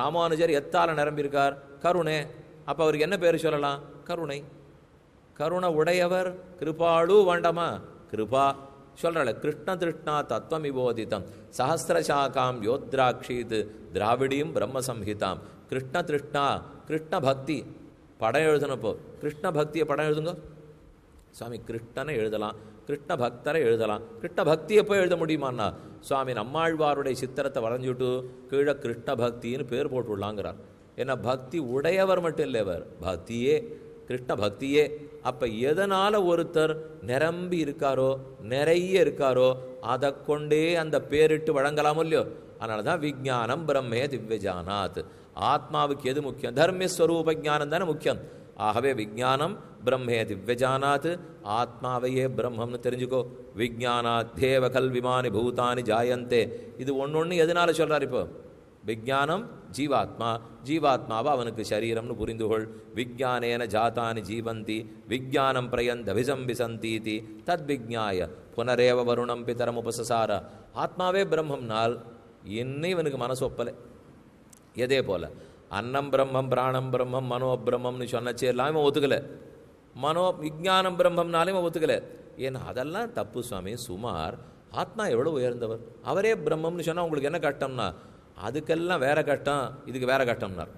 ராமானுஜர் எத்தால் நிரம்பியிருக்கார் கருணை அப்போ அவருக்கு என்ன பேர் சொல்லலாம் கருணை கருணை உடையவர் கிருபாளு வேண்டாமா கிருபா சொல்கிறாள் கிருஷ்ண திருஷ்ணா தத்துவம் விபோதித்தம் சஹசிரசாக்காம் யோத்ராட்சீத் திராவிடியும் பிரம்மசம்ஹிதாம் கிருஷ்ண திருஷ்ணா கிருஷ்ண பக்தி படம் எழுதுனப்போ கிருஷ்ண பக்தியை படம் எழுதுங்க சுவாமி கிருஷ்ணனை எழுதலாம் கிருஷ்ண பக்தரை எழுதலாம் கிருஷ்ண பக்தியை எப்போ எழுத முடியுமான்னா சுவாமி நம்மாழ்வாருடைய சித்திரத்தை வரைஞ்சிட்டு கீழே கிருஷ்ண பக்தின்னு பேர் போட்டு விடலாங்கிறார் ஏன்னா பக்தி உடையவர் மட்டும் இல்லைவர் பக்தியே கிருஷ்ண பக்தியே அப்போ எதனால் ஒருத்தர் நிரம்பி இருக்காரோ நிறைய இருக்காரோ அதை கொண்டே அந்த பேரிட்டு வழங்கலாமோ இல்லையோ அதனால தான் விஜானம் பிரம்மே திவ்யஜானாத் ஆத்மாவுக்கு எது முக்கியம் தர்மஸ்வரூப ஜானம் தானே முக்கியம் ஆகவே விஜானம் பிரம்மே திவ்யஜானாத் ஆத்மாவையே பிரம்மம்னு தெரிஞ்சுக்கோ விஜானாத்தேவ கல்விமானி பூதானி ஜாயந்தே இது ஒன்று ஒன்று எதனால சொல்கிறார் இப்போ விஜானம் ஜீவாத்மா ஜீவாத்மாவை அவனுக்கு சரீரம்னு புரிந்துகொள் விஜானேன ஜாத்தானி ஜீவந்தி விஜானம் பிரயந்த விசம்பி தத் விஜாய புனரேவ வருணம் பிதரம் உபசசார ஆத்மாவே பிரம்மம்னால் இன்னும் இவனுக்கு மனசு ஒப்பலை எதே போல் அன்னம் பிரம்மம் பிராணம் பிரம்மம் மனோ பிரம்மம்னு சொன்னச்சு எல்லாமே ஒத்துக்கலை மனோ விஜானம் பிரம்மம்னாலே ஒத்துக்கலை ஏன்னா அதெல்லாம் தப்பு சுவாமி சுமார் ஆத்மா எவ்வளோ உயர்ந்தவர் அவரே பிரம்மம்னு சொன்னால் உங்களுக்கு என்ன கஷ்டம்னா அதுக்கெல்லாம் வேற கஷ்டம் இதுக்கு வேற கஷ்டம்னார்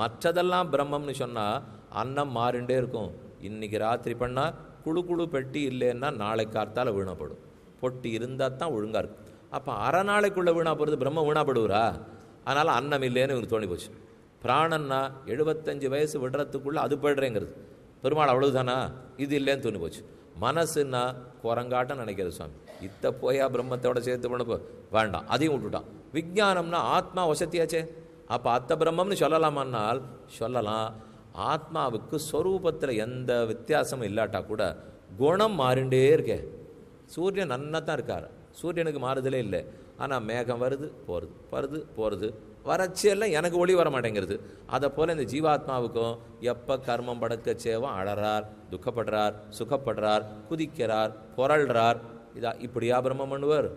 மற்றதெல்லாம் பிரம்மம்னு சொன்னால் அன்னம் மாறிண்டே இருக்கும் இன்றைக்கி ராத்திரி பண்ணால் குழு குழு பெட்டி இல்லைன்னா நாளை கார்த்தால் வீணப்படும் பொட்டி இருந்தால் தான் ஒழுங்காக இருக்கும் அப்போ அரை நாளைக்குள்ளே வீணாக போகிறது பிரம்மம் வீணாப்படுவரா அதனால் அன்னம் இல்லைன்னு இவருக்கு தோணி போச்சு பிராணன்னா எழுபத்தஞ்சு வயசு விடுறதுக்குள்ளே அது போயிடுறேங்கிறது பெருமாள் அவ்வளவுதானா இது இல்லைன்னு தோணி போச்சு மனசுன்னா குரங்காட்டம் நினைக்கிறது சுவாமி இத்த போயா பிரம்மத்தோட சேர்த்து பண்ண வேண்டாம் அதையும் விட்டுட்டான் விஜானம்னா ஆத்மா வசத்தியாச்சே அப்போ அத்த பிரம்மம்னு சொல்லலாமான்னால் சொல்லலாம் ஆத்மாவுக்கு ஸ்வரூபத்தில் எந்த வித்தியாசமும் இல்லாட்டா கூட குணம் மாறிண்டே இருக்கே சூரியன் நன்னா தான் இருக்கார் சூரியனுக்கு மாறுதலே இல்லை ஆனால் மேகம் வருது போகிறது வருது போகிறது வறட்சியெல்லாம் எனக்கு ஒளி வர மாட்டேங்கிறது அதை போல் இந்த ஜீவாத்மாவுக்கும் எப்போ கர்மம் படக்க சேவம் அழறார் துக்கப்படுறார் சுகப்படுறார் குதிக்கிறார் புரள்றார் இதா இப்படியா பிரம்மம் பண்ணுவார்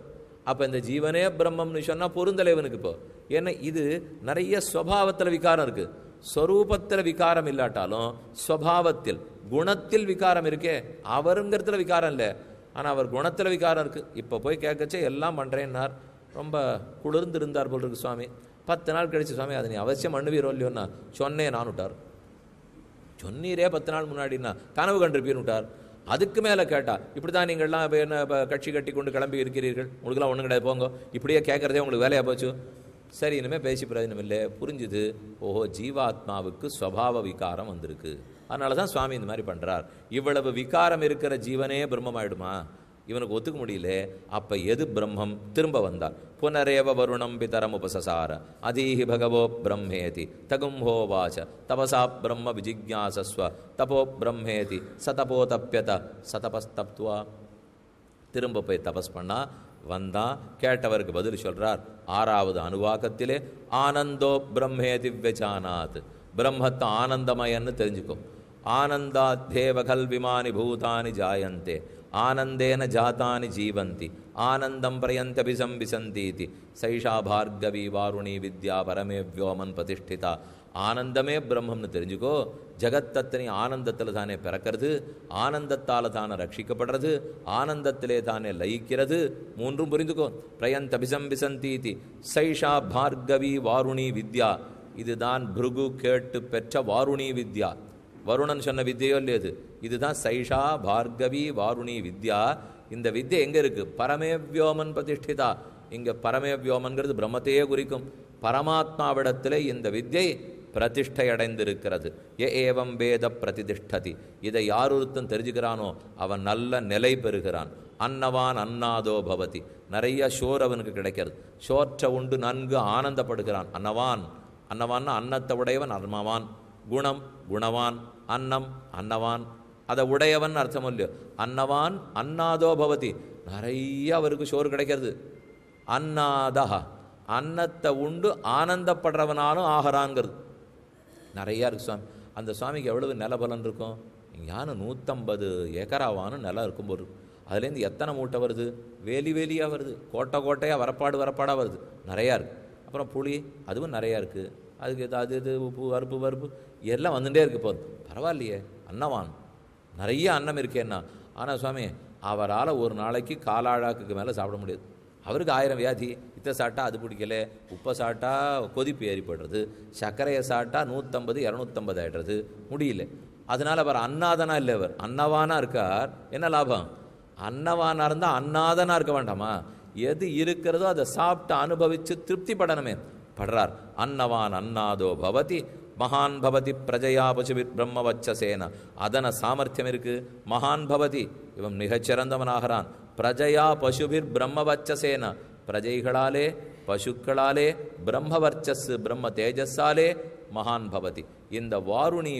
அப்போ இந்த ஜீவனே பிரம்மம்னு சொன்னால் பொருந்தலைவனுக்கு இப்போ ஏன்னா இது நிறைய ஸ்வபாவத்தில் விகாரம் இருக்குது ஸ்வரூபத்தில் விகாரம் இல்லாட்டாலும் ஸ்வபாவத்தில் குணத்தில் விகாரம் இருக்கே அவருங்கிறதுல விகாரம் இல்லை ஆனால் அவர் குணத்தில் விகாரம் இருக்குது இப்போ போய் கேட்கச்சே எல்லாம் பண்ணுறேன்னார் ரொம்ப குளிர்ந்து இருந்தார் போல் இருக்கு சுவாமி பத்து நாள் கழிச்சு சுவாமி அதை நீ அவசியம் அண்ணுவீரோ இல்லையோன்னா சொன்னே நான் விட்டார் சொன்னீரே பத்து நாள் முன்னாடின்னா கனவு கண்டிருப்பீன்னு விட்டார் அதுக்கு மேலே கேட்டால் இப்படி தான் நீங்கள்லாம் இப்போ என்ன இப்போ கட்சி கட்டி கொண்டு கிளம்பி இருக்கிறீர்கள் உங்களுக்குலாம் ஒன்றும் கிடையாது போங்க இப்படியே கேட்குறதே உங்களுக்கு வேலையாக போச்சு சரி இனிமேல் பேசி பிரயோஜனம் இல்லை புரிஞ்சுது ஓஹோ ஜீவாத்மாவுக்கு சுவாவ விகாரம் வந்திருக்கு அதனால தான் சுவாமி இந்த மாதிரி பண்ணுறார் இவ்வளவு விகாரம் இருக்கிற ஜீவனே பிரம்மமாயிடுமா இவனுக்கு ஒத்துக்க முடியல அப்போ எது பிரம்மம் திரும்ப வந்தார் புனரேவ வருணம் பிதரம் உபசசார அதீஹி பகவோ பிரம்மேதி தகும் ஹோவாச்ச தபசா பிரம்ம விஜிஜாசஸ்வ தபோ பிரம்மேதி சதபோ தப்பியத சதபஸ்தப்துவா திரும்ப போய் தபஸ் பண்ணால் வந்தான் கேட்டவருக்கு பதில் சொல்கிறார் ஆறாவது அணுவாக்கத்திலே ஆனந்தோ பிரம்மே திவ்யஜானாத் பிரம்மத்தை ஆனந்தமயன்னு தெரிஞ்சுக்கும் ஆனந்தாத்தேவகல் விமானி பூதானி ஜாயந்தே ஆனந்தேன ஜாத்தானி ஜீவந்தி ஆனந்தம் பிரயந்தபி சம்பிசந்தீதி சைஷா பார்கவி வாருணி வித்யா பரமே வியோமன் பிரதிஷ்டிதா ஆனந்தமே பிரம்மம்னு தெரிஞ்சுக்கோ ஜகத்தத்தனை ஆனந்தத்தில் தானே பிறக்கிறது ஆனந்தத்தால் தானே ரட்சிக்கப்படுறது ஆனந்தத்திலே தானே லயிக்கிறது மூன்றும் புரிந்துக்கோ பிரயந்தபிசம்பிசந்தீதி சைஷா பார்கவி வாருணி வித்யா இதுதான் பிருகு கேட்டு பெற்ற வாருணி வித்யா வருணன் சொன்ன வித்தியோ இல்லையது இதுதான் சைஷா பார்கவி வாருணி வித்யா இந்த வித்யை எங்கே இருக்குது பரமே வியோமன் பிரதிஷ்டிதா இங்கே பரமே பிரம்மத்தையே குறிக்கும் பரமாத்மாவிடத்தில் இந்த வித்யை பிரதிஷ்டை அடைந்திருக்கிறது ஏ ஏவம் வேத பிரதிதிஷ்டதி இதை யார் ஒருத்தன் தெரிஞ்சுக்கிறானோ அவன் நல்ல நிலை பெறுகிறான் அன்னவான் அன்னாதோ பவதி நிறைய ஷோர் அவனுக்கு கிடைக்கிறது ஷோற்ற உண்டு நன்கு ஆனந்தப்படுகிறான் அன்னவான் அன்னவான்னா அன்னத்தை உடையவன் அர்மவான் குணம் குணவான் அன்னம் அன்னவான் அதை உடையவன் அர்த்தம் இல்லையோ அன்னவான் அன்னாதோ பவதி நிறைய அவருக்கு சோறு கிடைக்கிறது அன்னாதா அன்னத்தை உண்டு ஆனந்தப்படுறவனாலும் ஆகிறாங்கிறது நிறையா இருக்குது சுவாமி அந்த சுவாமிக்கு எவ்வளவு நிலபலன் இருக்கும் ஞானம் நூற்றம்பது ஏக்கராவான நிலம் இருக்கும்போது அதுலேருந்து எத்தனை மூட்டை வருது வேலி வேலியாக வருது கோட்டை கோட்டையாக வரப்பாடு வரப்பாடாக வருது நிறையா இருக்குது அப்புறம் புளி அதுவும் நிறையா இருக்குது அதுக்கு அது இது உப்பு வறுப்பு வறுப்பு எல்லாம் வந்துட்டே இருக்கு போது பரவாயில்லையே அன்னவான் நிறைய அன்னம் இருக்கேன்னா ஆனால் சுவாமி அவரால் ஒரு நாளைக்கு காலாழாக்கு மேலே சாப்பிட முடியாது அவருக்கு ஆயிரம் வியாதி இத்த சாப்பிட்டா அது பிடிக்கல உப்பை சாப்பிட்டா கொதிப்பு ஏறிப்படுறது சர்க்கரையை சாப்பிட்டா நூற்றம்பது இரநூத்தம்பது ஆகிடுறது முடியல அதனால் அவர் அன்னாதனா இல்லை அவர் அன்னவானாக இருக்கார் என்ன லாபம் அன்னவானாக இருந்தால் அன்னாதனாக இருக்க வேண்டாமா எது இருக்கிறதோ அதை சாப்பிட்டு அனுபவித்து திருப்தி படணுமே படுறார் அன்னவான் அன்னாதோ பவதி மகான் பவதி பிரஜயா பசுவிர் பிரம்ம வச்சசேன அதன சாமர்த்தியம் இருக்கு மகான் பவதி இவன் மிகச்சிறந்தவனாகிறான் பிரஜயா பசுபிர் பிரம்ம வச்சசேன பிரஜைகளாலே பசுக்களாலே பிரம்மவர்ச்சஸ் பிரம்ம தேஜஸாலே மகான் பவதி இந்த வாருணி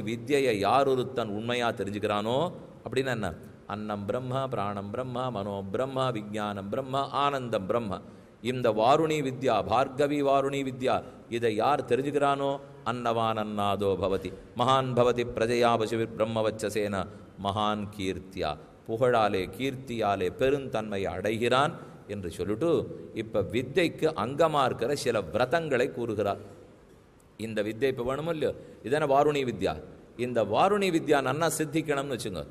யார் ஒருத்தன் உண்மையாக தெரிஞ்சுக்கிறானோ அப்படின்னு என்ன அன்னம் பிரம்ம பிராணம் பிரம்ம மனோ பிரம்ம விஜானம் பிரம்ம ஆனந்தம் பிரம்ம இந்த வாருணி வித்யா பார்கவி வாருணி வித்யா இதை யார் தெரிஞ்சுக்கிறானோ அன்னவான் அன்னாதோ பவதி மகான் பவதி பிரஜயா பசுவிர் பிரம்மவச்சசேன மகான் கீர்த்தியா புகழாலே கீர்த்தியாலே பெருந்தன்மை அடைகிறான் என்று சொல்லிட்டு இப்போ வித்தைக்கு அங்கமாக இருக்கிற சில விரதங்களை கூறுகிறார் இந்த வித்தை இப்போ வேணுமோ இல்லையோ இதான வாருணி வித்யா இந்த வாருணி வித்யா நன்னா சித்திக்கணும்னு வச்சுங்க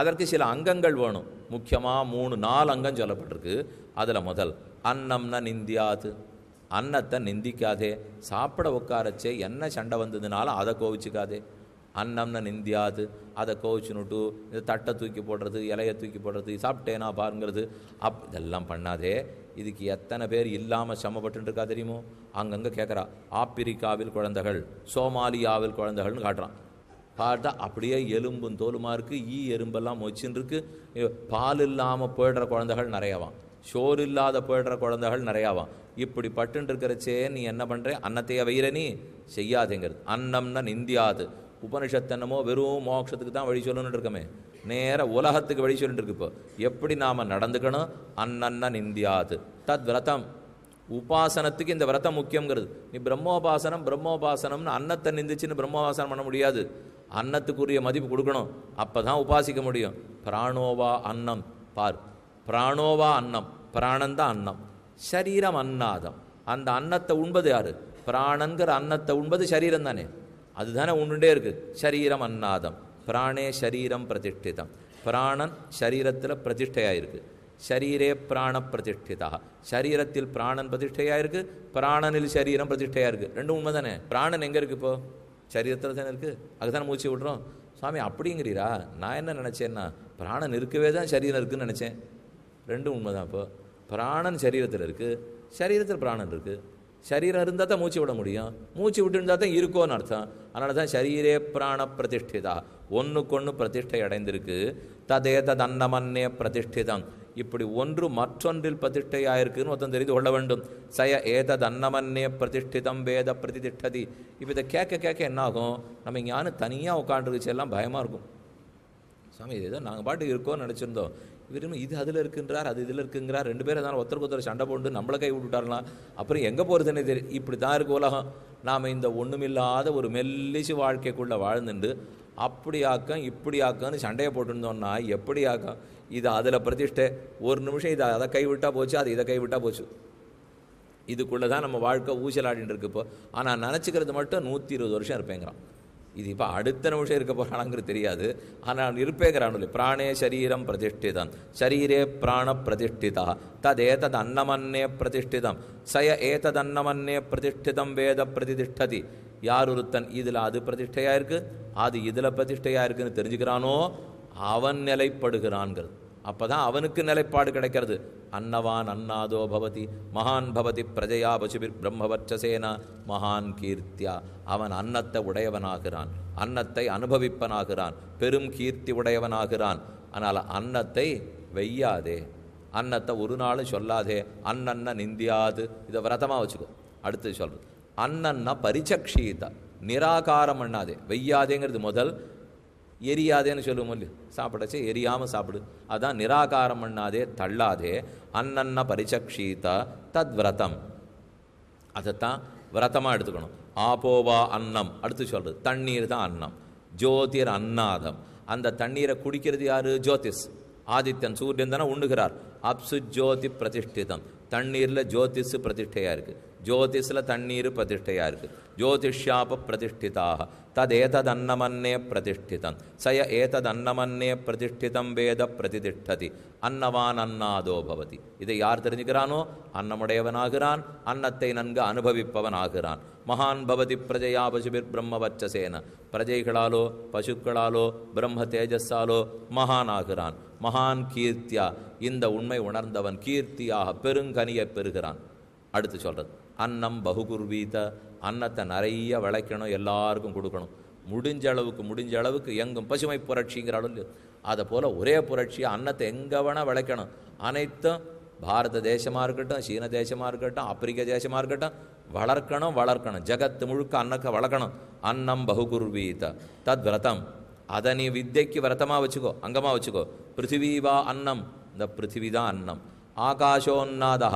அதற்கு சில அங்கங்கள் வேணும் முக்கியமாக மூணு நாலு அங்கம் சொல்லப்பட்டிருக்கு அதில் முதல் அன்னம்னா நிந்தியாது அன்னத்தை நிந்திக்காதே சாப்பிட உட்காரச்சே என்ன சண்டை வந்ததுனாலும் அதை கோவிச்சுக்காதே அன்னம்ன நிந்தியாது அதை கோவிச்சுனுட்டு இந்த தட்டை தூக்கி போடுறது இலையை தூக்கி போடுறது சாப்பிட்டேனா பாருங்கிறது அப் இதெல்லாம் பண்ணாதே இதுக்கு எத்தனை பேர் இல்லாமல் சமப்பட்டுருக்கா தெரியுமோ அங்கங்கே கேட்குறா ஆப்பிரிக்காவில் குழந்தைகள் சோமாலியாவில் குழந்தைகள்னு காட்டுறான் பார்த்தா அப்படியே எலும்பும் தோலுமா இருக்குது ஈ எறும்பெல்லாம் மொச்சின்னு இருக்குது பால் இல்லாமல் போயிடுற குழந்தைகள் நிறையவான் சோறு இல்லாத போயிடுற குழந்தைகள் நிறையாவாம் இப்படி பட்டுன் இருக்கிறச்சே நீ என்ன பண்ணுற அன்னத்தையே வைர நீ செய்யாதேங்கிறது அன்னம்னா நிந்தியாது உபனிஷத்தனமோ வெறும் மோட்சத்துக்கு தான் வழி சொல்லணும்னு இருக்கமே நேர உலகத்துக்கு வழி சொல்லிட்டு இருக்கு இப்போ எப்படி நாம் நடந்துக்கணும் அன்னன்ன நிந்தியாது தத் விரதம் உபாசனத்துக்கு இந்த விரதம் முக்கியங்கிறது நீ பிரம்மோபாசனம் பிரம்மோபாசனம்னு அன்னத்தை நிந்திச்சுன்னு பிரம்மோபாசனம் பண்ண முடியாது அன்னத்துக்குரிய மதிப்பு கொடுக்கணும் அப்போ தான் உபாசிக்க முடியும் பிராணோவா அன்னம் பார் பிராணோவா அன்னம் பிராணந்தான் அன்னம் சரீரம் அன்னாதம் அந்த அன்னத்தை உண்பது யார் பிராணங்கிற அன்னத்தை உண்பது சரீரம் தானே அதுதானே உண்டுட்டே இருக்குது சரீரம் அன்னாதம் பிராணே சரீரம் பிரதிஷ்டிதம் பிராணன் சரீரத்தில் பிரதிஷ்டையாயிருக்கு சரீரே பிராண பிரதிஷ்டிதா சரீரத்தில் பிராணன் பிரதிஷ்டையாக இருக்குது பிராணனில் சரீரம் பிரதிஷ்டையாக இருக்குது ரெண்டும் உண்மை தானே பிராணன் எங்கே இருக்குது இப்போது சரீரத்தில் தானே இருக்குது அதுதானே மூச்சு விட்றோம் சாமி அப்படிங்கிறீரா நான் என்ன நினச்சேன்னா பிராணன் இருக்கவே தான் சரீரம் இருக்குதுன்னு நினச்சேன் ரெண்டும் உண்மை தான் இப்போ பிராணன் சரீரத்தில் இருக்குது சரீரத்தில் பிராணன் இருக்குது சரீரம் இருந்தால் தான் மூச்சு விட முடியும் மூச்சு விட்டு இருந்தால் தான் இருக்கோன்னு அர்த்தம் அதனால தான் சரீரே பிராண பிரதிஷ்டிதா ஒன்றுக்கொன்று பிரதிஷ்டை அடைந்திருக்கு ததே தத் அன்னமன்னே பிரதிஷ்டிதம் இப்படி ஒன்று மற்றொன்றில் பிரதிஷ்டையாக இருக்குதுன்னு ஒருத்தன் தெரிந்து கொள்ள வேண்டும் சய ஏதத் அன்னமன்னே பிரதிஷ்டிதம் வேத பிரதிதிஷ்டதி இப்போ இதை கேட்க கேட்க என்ன ஆகும் நம்ம ஞானம் தனியாக உட்காந்துருச்சு எல்லாம் பயமாக இருக்கும் சாமி இது நாங்கள் பாட்டுக்கு இருக்கோம்னு நினச்சிருந்தோம் விரும்பி இது அதில் இருக்குன்றார் அது இதில் இருக்குங்கிறார் ரெண்டு பேரும் தான் ஒருத்தருக்கு ஒருத்தர் சண்டை போட்டு நம்மளை கை விட்டுட்டாரலாம் அப்புறம் எங்கே போகிறதுனே தெரியும் இப்படி தான் இருக்குது உலகம் நாம் இந்த ஒன்றுமில்லாத ஒரு மெல்லிசு வாழ்க்கைக்குள்ளே வாழ்ந்துட்டு அப்படி ஆக்கம் இப்படி ஆக்கம்னு சண்டையை போட்டுருந்தோம்னா எப்படி ஆக்கம் இது அதில் பிரதிஷ்டை ஒரு நிமிஷம் இதை அதை கைவிட்டால் போச்சு அது இதை கைவிட்டால் போச்சு இதுக்குள்ளே தான் நம்ம வாழ்க்கை ஊசலாடின்னு இருக்கு இப்போ ஆனால் நினச்சிக்கிறது மட்டும் நூற்றி இருபது வருஷம் இருப்பேங்கிறான் இது இப்போ அடுத்த நிமிஷம் இருக்க போகிறானாங்கிறது தெரியாது ஆனால் இல்லை பிராணே சரீரம் பிரதிஷ்டிதம் சரீரே பிராண பிரதிஷ்டிதா தத் அன்னமன்னே பிரதிஷ்டிதம் சய ஏதத் அன்னமன்னே பிரதிஷ்டிதம் வேத பிரதிதிஷ்டதி யார் ஒருத்தன் இதில் அது பிரதிஷ்டையாக இருக்குது அது இதில் பிரதிஷ்டையாக இருக்குதுன்னு தெரிஞ்சுக்கிறானோ அவன் நிலைப்படுகிறான்கிறது அப்போ தான் அவனுக்கு நிலைப்பாடு கிடைக்கிறது அன்னவான் அன்னாதோ பவதி மகான் பவதி பிரஜயா பசுபிர் பிரம்மவர்ச்சசேனா மகான் கீர்த்தியா அவன் அன்னத்தை உடையவனாகிறான் அன்னத்தை அனுபவிப்பனாகிறான் பெரும் கீர்த்தி உடையவனாகிறான் ஆனால் அன்னத்தை வெய்யாதே அன்னத்தை ஒரு நாள் சொல்லாதே அன்னன்ன நிந்தியாது இதை விரதமாக வச்சுக்கோ அடுத்து சொல்கிறது அன்னன்னா பரிச்சக்ஷீதா நிராகாரம் பண்ணாதே வெய்யாதேங்கிறது முதல் எரியாதேன்னு சொல்லுவோம் இல்லையோ சாப்பிடச்சு எரியாமல் சாப்பிடு அதான் நிராகாரம் பண்ணாதே தள்ளாதே அன்னன்ன பரிச்சக்ஷீதா தத் விரதம் அதைத்தான் விரதமாக எடுத்துக்கணும் ஆபோவா அன்னம் அடுத்து சொல்கிறது தண்ணீர் தான் அன்னம் ஜோதிர் அன்னாதம் அந்த தண்ணீரை குடிக்கிறது யார் ஜோதிஷ் ஆதித்யன் சூரியன் தானே உண்ணுகிறார் அப்சு ஜோதி பிரதிஷ்டிதம் தண்ணீரில் ஜோதிஷு பிரதிஷ்டையாக இருக்குது ஜோதிஷில் தண்ணீர் பிரதிஷ்டையாக இருக்குது ஜோதிஷாப பிரதிஷ்டிதாக தத் ஏதத் அன்னமன்னே பிரதிஷ்டிதம் சய ஏதது அன்னமன்னே பிரதிஷ்டிதம் வேத பிரதிதிஷ்டதி அன்னவான் அன்னாதோ பவதி இதை யார் தெரிஞ்சுக்கிறானோ அன்னமுடையவனாகிறான் அன்னத்தை நன்கு அனுபவிப்பவன் ஆகிறான் மகான் பவதி பிரஜையா பசுபிர் வச்சசேன பிரஜைகளாலோ பசுக்களாலோ பிரம்ம தேஜஸாலோ மகான் ஆகிறான் மகான் கீர்த்தியா இந்த உண்மை உணர்ந்தவன் கீர்த்தியாக பெருங்கனியை பெறுகிறான் அடுத்து சொல்கிறது அன்னம் பகுகுர்வீத அன்னத்தை நிறைய விளைக்கணும் எல்லாருக்கும் கொடுக்கணும் முடிஞ்ச அளவுக்கு முடிஞ்ச அளவுக்கு எங்கும் பசுமை புரட்சிங்கிறாலும் அதை போல் ஒரே புரட்சியாக அன்னத்தை எங்கே வேணால் விளைக்கணும் அனைத்தும் பாரத தேசமாக இருக்கட்டும் சீன தேசமாக இருக்கட்டும் ஆப்பிரிக்க தேசமாக இருக்கட்டும் வளர்க்கணும் வளர்க்கணும் ஜகத்து முழுக்க அன்னக்க வளர்க்கணும் அன்னம் பகுகுர்வீத தத் விரதம் அதை நீ வித்தியக்கு விரதமாக வச்சுக்கோ அங்கமாக வச்சுக்கோ பிருத்திவி வா அன்னம் இந்த பிருத்திவி தான் அன்னம் ஆகாஷோன்னாதா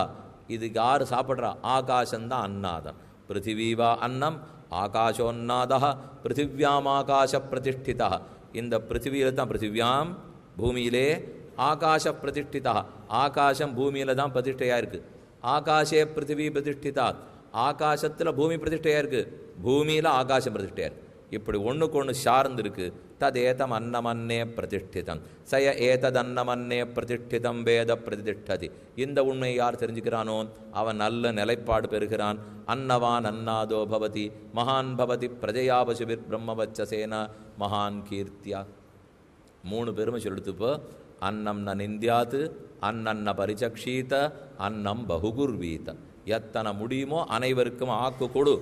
இது யார் சாப்பிட்றா ஆகாசந்தான் அன்னாதன் பிருத்திவி வா அன்னம் ஆகாஷோன்னாதா பிருத்திவியாம் ஆகாஷ பிரதிஷ்டிதா இந்த பிருத்திவியில் தான் பிருத்திவியாம் பூமியிலே ஆகாஷ பிரதிஷ்டிதா ஆகாசம் பூமியில் தான் பிரதிஷ்டையாக இருக்குது ஆகாஷே பிருத்திவி பிரதிஷ்டிதா ஆகாசத்தில் பூமி பிரதிஷ்டையாக இருக்குது பூமியில் ஆகாசம் பிரதிஷ்டையாக இருக்குது இப்படி ஒன்றுக்கு ஒன்று சார்ந்து இருக்குது தேதமன்னமன்னே பிரதிஷ்டிதம் சய ஏததன்னமன்னே பிரதிஷ்டிதம் வேத பிரதிஷ்டதி இந்த உண்மையை யார் தெரிஞ்சுக்கிறானோ அவன் நல்ல நிலைப்பாடு பெறுகிறான் அன்னவான் அன்னாதோ பவதி மகான் பவதி பிரஜயாபசுபிர் பிரம்மவச்சசேன மகான் கீர்த்தியா மூணு பெருமை சொல்லுத்துப்போ அன்னம் ந நிந்தியாது அன்னன்ன பரிச்சக்ஷீத அன்னம் பகுகுர்வீத எத்தனை முடியுமோ அனைவருக்கும் ஆக்கு கொடு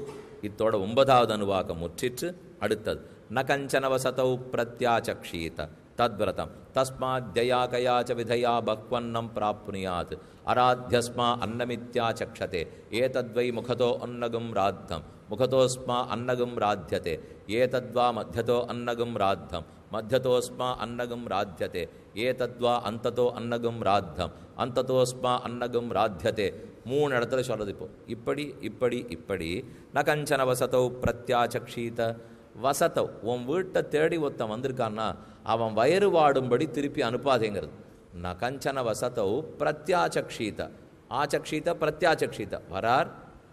இத்தோட ஒன்பதாவது அனுவாகம் முற்றிற்று அடுத்தது न कञ्चन वसतौ प्रत्याचक्षीत तद्व्रतं तस्माद्ययाकया च विधया बह्वन्नं प्राप्नुयात् अराध्यस्मा अन्नमित्याचक्षते एतद्वै मुखतो अन्नगं राद्धं मुखतोऽस्मा अन्नगं राध्यते एतद्वा मध्यतो अन्नगं राद्धं मध्यतोऽस्मा अन्नगं राध्यते एतद्वा अन्ततो अन्नगं राद्धं अन्ततोऽस्मा अन्नगं राध्यते மூணு இடத்துல சொல்கிறது இப்போது இப்படி இப்படி இப்படி ந கஞ்சன வசத்தோ பிரத்யாச்சக்ஷீத வசத்தை உன் வீட்டை தேடி ஒருத்தன் வந்திருக்கான்னா அவன் வயறு வாடும்படி திருப்பி அனுப்பாதேங்கிறது ந கஞ்சன வசத்தவு பிரத்யாச்சக்ஷீத ஆச்சக்ஷீத பிரத்யாச்சக்ஷீத வரார்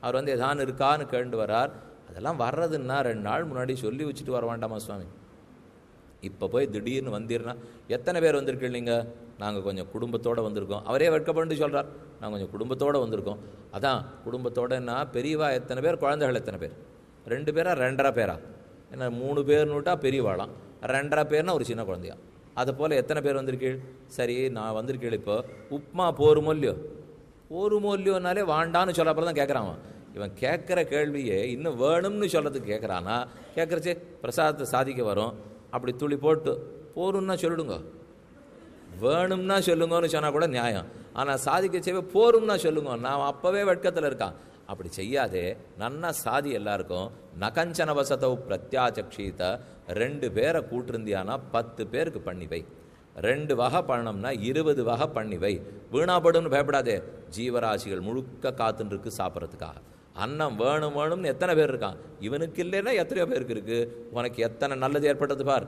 அவர் வந்து எதான் இருக்கான்னு கேண்டு வரார் அதெல்லாம் வர்றதுன்னா ரெண்டு நாள் முன்னாடி சொல்லி வச்சுட்டு வர வேண்டாமா சுவாமி இப்போ போய் திடீர்னு வந்தீர்னா எத்தனை பேர் வந்திருக்கீங்க நாங்கள் கொஞ்சம் குடும்பத்தோடு வந்திருக்கோம் அவரே வெட்கப்பட்டு சொல்கிறார் நாங்கள் கொஞ்சம் குடும்பத்தோடு வந்திருக்கோம் அதான் குடும்பத்தோடன்னா பெரியவா எத்தனை பேர் குழந்தைகள் எத்தனை பேர் ரெண்டு பேரா ரெண்டரை பேரா என்ன மூணு பேர்னு விட்டால் பெரியவாளாம் ரெண்டரை பேர்னா ஒரு சின்ன குழந்தையா அதை போல் எத்தனை பேர் வந்திருக்கீள் சரி நான் வந்திருக்கீள் இப்போ உப்மா போர் மொல்லியோ ஒரு இல்லையோனாலே வாண்டான்னு சொல்ல அப்புறம் தான் கேட்குறான் இவன் கேட்குற கேள்வியே இன்னும் வேணும்னு சொல்கிறதுக்கு கேட்குறானா கேட்குறச்சே பிரசாதத்தை சாதிக்க வரும் அப்படி துளி போட்டு போரும்னா சொல்லிடுங்க வேணும்னா சொல்லுங்கன்னு சொன்னால் கூட நியாயம் ஆனால் சாதிக்க செய்வே போரும்னா சொல்லுங்க நான் அப்போவே வெட்கத்தில் இருக்கான் அப்படி செய்யாதே நன்ன சாதி எல்லாருக்கும் நகஞ்சன வசதவு பிரத்யாச்சக்ஷீத ரெண்டு பேரை கூட்டிருந்தியானா பத்து பேருக்கு பண்ணி வை ரெண்டு வகை பண்ணோம்னா இருபது வகை பண்ணி வை வீணாப்படும்னு பயப்படாதே ஜீவராசிகள் முழுக்க காத்துன்றிருக்கு சாப்பிட்றதுக்காக அன்னம் வேணும் வேணும்னு எத்தனை பேர் இருக்கான் இவனுக்கு இல்லைன்னா எத்தனையோ பேருக்கு இருக்குது உனக்கு எத்தனை நல்லது ஏற்பட்டது பார்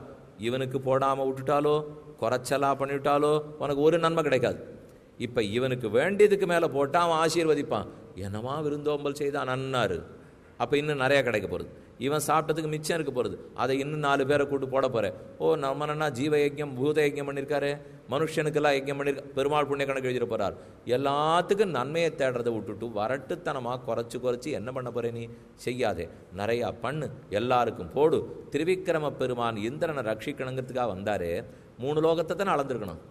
இவனுக்கு போடாமல் விட்டுட்டாலோ குறைச்சலாக பண்ணிவிட்டாலோ உனக்கு ஒரு நன்மை கிடைக்காது இப்போ இவனுக்கு வேண்டியதுக்கு மேலே போட்டால் அவன் ஆசீர்வதிப்பான் என்னமா விருந்தோம்பல் செய்தான் அண்ணாரு அப்போ இன்னும் நிறையா கிடைக்க போகிறது இவன் சாப்பிட்டதுக்கு மிச்சம் இருக்க போகிறது அதை இன்னும் நாலு பேரை கூட்டு போட போகிறேன் ஓ நம்மனா ஜீவ யஜ்யம் பூத யஜ்யம் பண்ணியிருக்காரு மனுஷனுக்கெல்லாம் யஜ்யம் பண்ணியிருக்க பெருமாள் புண்ணிய கணக்கு எழுதிட்டு போகிறார் எல்லாத்துக்கும் நன்மையை தேடுறதை விட்டுட்டு வரட்டுத்தனமாக குறைச்சி குறைச்சி என்ன பண்ண போகிறே நீ செய்யாதே நிறையா பண்ணு எல்லாருக்கும் போடு திருவிக்கிரம பெருமான் இந்திரனை ரட்சிக்கணுங்கிறதுக்காக வந்தார் மூணு லோகத்தை தானே அளந்துருக்கணும்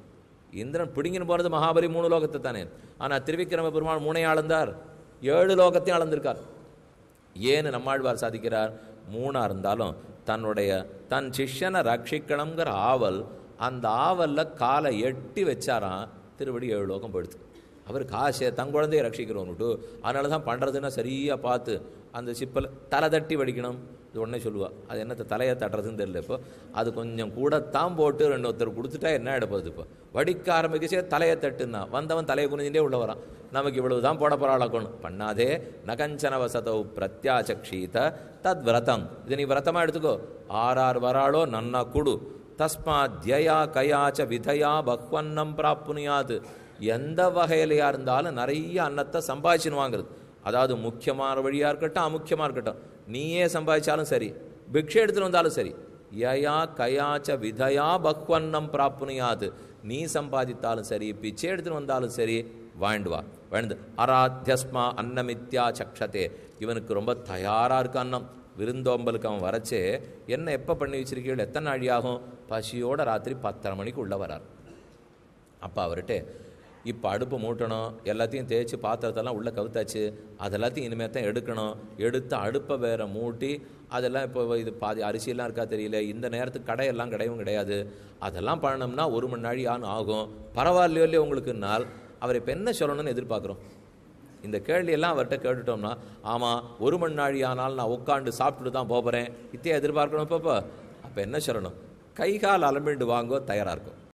இந்திரன் பிடுங்கின்னு போகிறது மகாபலி மூணு லோகத்தை தானே ஆனால் திருவிக்கிரம பெருமாள் மூணை அளந்தார் ஏழு லோகத்தையும் அளந்திருக்கார் ஏன்னு நம்மாழ்வார் சாதிக்கிறார் மூணாக இருந்தாலும் தன்னுடைய தன் சிஷ்யனை ரட்சிக்கணுங்கிற ஆவல் அந்த ஆவலில் காலை எட்டி வச்சாராம் திருவடி ஏழு லோகம் போயிடுது அவர் காசை தன் குழந்தையை ரட்சிக்கிறோன்னுட்டு அதனால தான் பண்ணுறதுன்னா சரியாக பார்த்து அந்த சிப்பல் தலை தட்டி வடிக்கணும் இது உடனே சொல்லுவா அது என்னத்தை தலையை தட்டுறதுன்னு தெரியல இப்போ அது கொஞ்சம் கூட தான் போட்டு ரெண்டு ஒருத்தர் கொடுத்துட்டா என்ன எடுப்பது இப்போ வடிக்க ஆரம்பிக்கச்சே தலையை தட்டுன்னா வந்தவன் தலையை குனிஞ்சுட்டே உள்ளே வரான் நமக்கு இவ்வளவு தான் போட போகிறாளக்கணும் பண்ணாதே நகஞ்சன வசதோ பிரத்யாச்சக்ஷீத தத் விரதம் இது நீ விரதமாக எடுத்துக்கோ ஆர் வராளோ நன்னா குடு தஸ்மா தியா கயாச்ச விதையா பக்வன்னம் பிராப்புனியாது எந்த வகையிலையாக இருந்தாலும் நிறைய அன்னத்தை சம்பாதிச்சுன்னு வாங்குறது அதாவது முக்கியமான வழியாக இருக்கட்டும் அமுக்கியமாக இருக்கட்டும் நீயே சம்பாதிச்சாலும் சரி பிக்ஷை எடுத்துகிட்டு வந்தாலும் சரி யயா கயாச்ச விதையா பக்வன்னம் பிராப்னுயாது நீ சம்பாதித்தாலும் சரி பிச்சை எடுத்துன்னு வந்தாலும் சரி வாழ்ந்து வா வாழ்ந்து அராத்தியஸ்மா அன்னமித்யா சக்ஷதே இவனுக்கு ரொம்ப தயாராக இருக்கு அன்னம் விருந்தோம்பலுக்கு அவன் வரச்சே என்ன எப்போ பண்ணி வச்சிருக்கீள் எத்தனை நாழியாகும் பசியோட ராத்திரி பத்தரை மணிக்கு உள்ளே வரார் அப்போ அவர்கிட்ட இப்போ அடுப்பு மூட்டணும் எல்லாத்தையும் தேய்ச்சி பாத்திரத்தெல்லாம் உள்ளே கவுத்தாச்சு அதெல்லாத்தையும் இனிமேல் தான் எடுக்கணும் எடுத்து அடுப்பை வேற மூட்டி அதெல்லாம் இப்போ இது பாதி அரிசியெல்லாம் இருக்கா தெரியல இந்த நேரத்துக்கு கடையெல்லாம் கிடையவும் கிடையாது அதெல்லாம் பண்ணணும்னா ஒரு மணி நாழியான்னு ஆகும் பரவாயில்லையோ இல்லையோ உங்களுக்கு நாள் அவர் இப்போ என்ன சொல்லணும்னு எதிர்பார்க்குறோம் இந்த கேள்வியெல்லாம் அவர்கிட்ட கேட்டுட்டோம்னா ஆமாம் ஒரு மணி நாழி ஆனால் நான் உட்காந்து சாப்பிட்டுட்டு தான் போகிறேன் இத்தையே எதிர்பார்க்கணும் இப்போ அப்போ என்ன சொல்லணும் கை கால் அலம்பிண்டு வாங்கோ தயாராக இருக்கும்